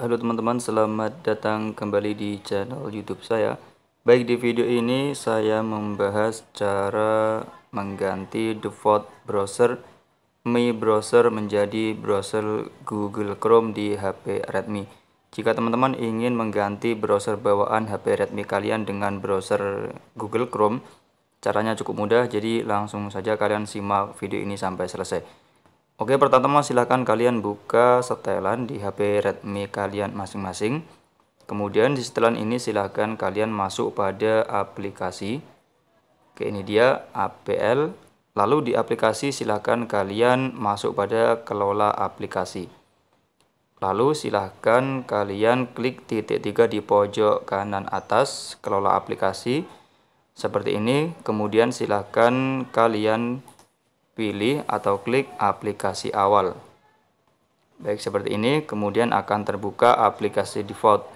Halo teman-teman, selamat datang kembali di channel YouTube saya. Baik di video ini saya membahas cara mengganti default browser Mi browser menjadi browser Google Chrome di HP Redmi. Jika teman-teman ingin mengganti browser bawaan HP Redmi kalian dengan browser Google Chrome, caranya cukup mudah jadi langsung saja kalian simak video ini sampai selesai. Oke, pertama silahkan kalian buka setelan di HP Redmi kalian masing-masing. Kemudian di setelan ini silahkan kalian masuk pada aplikasi. Oke, ini dia APL. Lalu di aplikasi silahkan kalian masuk pada kelola aplikasi. Lalu silahkan kalian klik titik tiga di pojok kanan atas kelola aplikasi. Seperti ini, kemudian silahkan kalian pilih atau klik aplikasi awal. Baik, seperti ini, kemudian akan terbuka aplikasi default.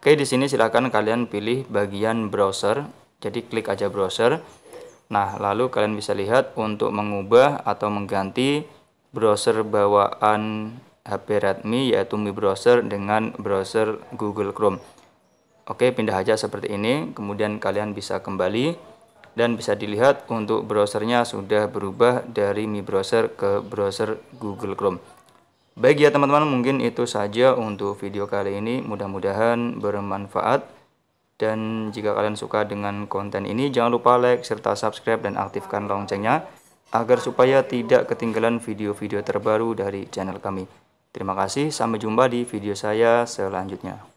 Oke, di sini silakan kalian pilih bagian browser, jadi klik aja browser. Nah, lalu kalian bisa lihat untuk mengubah atau mengganti browser bawaan HP Redmi yaitu Mi Browser dengan browser Google Chrome. Oke, pindah aja seperti ini, kemudian kalian bisa kembali dan bisa dilihat untuk browsernya sudah berubah dari Mi Browser ke browser Google Chrome. Baik ya teman-teman, mungkin itu saja untuk video kali ini. Mudah-mudahan bermanfaat. Dan jika kalian suka dengan konten ini, jangan lupa like serta subscribe dan aktifkan loncengnya agar supaya tidak ketinggalan video-video terbaru dari channel kami. Terima kasih, sampai jumpa di video saya selanjutnya.